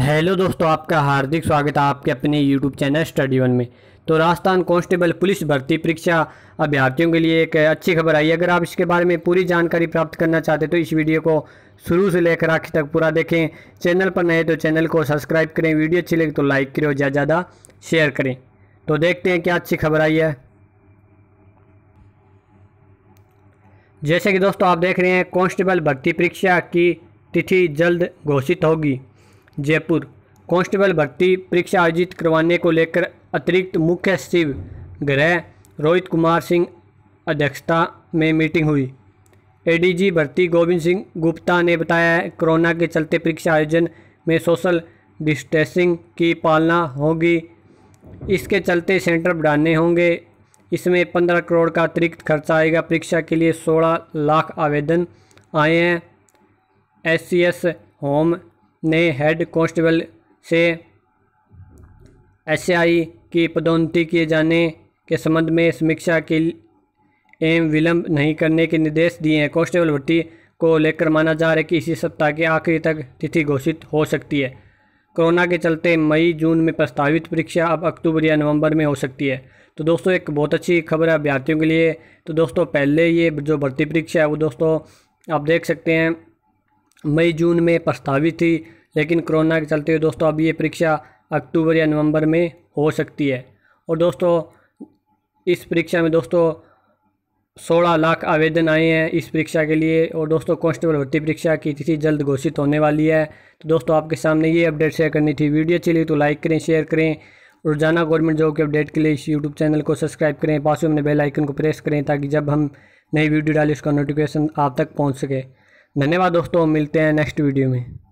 hello दोस्तों आपका हार्दिक स्वागत है आपके अपने यूट्यूब चैनल स्टडी वन में तो राजस्थान कांस्टेबल पुलिस भर्ती परीक्षा अभ्यर्थियों के लिए एक अच्छी खबर आई अगर आप इसके बारे में पूरी जानकारी प्राप्त करना चाहते हैं तो इस वीडियो को शुरू से लेकर आखिर तक पूरा देखें चैनल पर नए तो चैनल को सब्सक्राइब करें वीडियो अच्छी लगे तो लाइक करें और ज़्यादा शेयर करें तो देखते हैं क्या अच्छी खबर आई है जैसे कि दोस्तों आप देख रहे हैं कॉन्स्टेबल भर्ती परीक्षा की तिथि जल्द घोषित होगी जयपुर कांस्टेबल भर्ती परीक्षा आयोजित करवाने को लेकर अतिरिक्त मुख्य सचिव गृह रोहित कुमार सिंह अध्यक्षता में मीटिंग हुई एडीजी भर्ती गोविंद सिंह गुप्ता ने बताया कोरोना के चलते परीक्षा आयोजन में सोशल डिस्टेंसिंग की पालना होगी इसके चलते सेंटर बढ़ाने होंगे इसमें पंद्रह करोड़ का अतिरिक्त खर्चा आएगा परीक्षा के लिए सोलह लाख आवेदन आए हैं एससीएस होम ने हेड कांस्टेबल से एसआई की पदोन्नति किए जाने के संबंध में समीक्षा के एम विलंब नहीं करने के निर्देश दिए हैं कांस्टेबल भर्ती को लेकर माना जा रहा है कि इसी सप्ताह के आखिरी तक तिथि घोषित हो सकती है कोरोना के चलते मई जून में प्रस्तावित परीक्षा अब अक्टूबर या नवंबर में हो सकती है तो दोस्तों एक बहुत अच्छी खबर है अभ्यर्थियों के लिए तो दोस्तों पहले ये जो भर्ती परीक्षा है वो दोस्तों आप देख सकते हैं मई जून में प्रस्तावित थी लेकिन कोरोना के चलते हुए दोस्तों अब ये परीक्षा अक्टूबर या नवंबर में हो सकती है और दोस्तों इस परीक्षा में दोस्तों सोलह लाख आवेदन आए हैं इस परीक्षा के लिए और दोस्तों कांस्टेबल भर्ती परीक्षा की तिथि जल्द घोषित होने वाली है तो दोस्तों आपके सामने ये अपडेट शेयर करनी थी वीडियो अच्छी लगी तो लाइक करें शेयर करें रोजाना गवर्नमेंट जॉब के अपडेट के लिए इस यूट्यूब चैनल को सब्सक्राइब करें पास में बेल आइकन को प्रेस करें ताकि जब हम नई वीडियो डालें उसका नोटिफिकेशन आप तक पहुँच सके धन्यवाद दोस्तों मिलते हैं नेक्स्ट वीडियो में